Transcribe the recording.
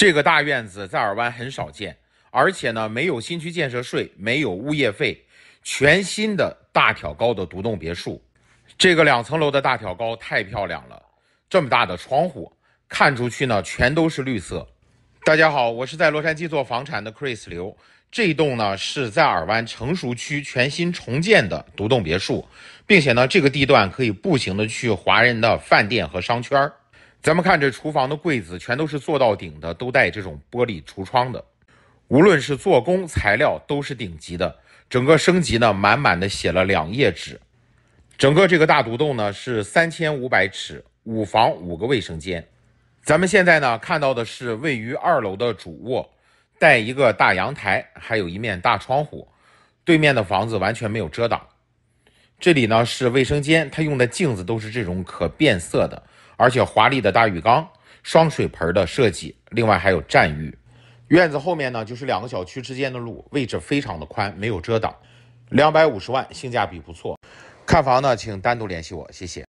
这个大院子在尔湾很少见，而且呢没有新区建设税，没有物业费，全新的大挑高的独栋别墅。这个两层楼的大挑高太漂亮了，这么大的窗户，看出去呢全都是绿色。大家好，我是在洛杉矶做房产的 Chris 刘。这栋呢是在尔湾成熟区全新重建的独栋别墅，并且呢这个地段可以步行的去华人的饭店和商圈儿。咱们看这厨房的柜子全都是做到顶的，都带这种玻璃橱窗的，无论是做工材料都是顶级的。整个升级呢，满满的写了两页纸。整个这个大独栋呢是三千五百尺，五房五个卫生间。咱们现在呢看到的是位于二楼的主卧，带一个大阳台，还有一面大窗户，对面的房子完全没有遮挡。这里呢是卫生间，它用的镜子都是这种可变色的，而且华丽的大浴缸，双水盆的设计，另外还有站浴。院子后面呢就是两个小区之间的路，位置非常的宽，没有遮挡。两百五十万，性价比不错。看房呢，请单独联系我，谢谢。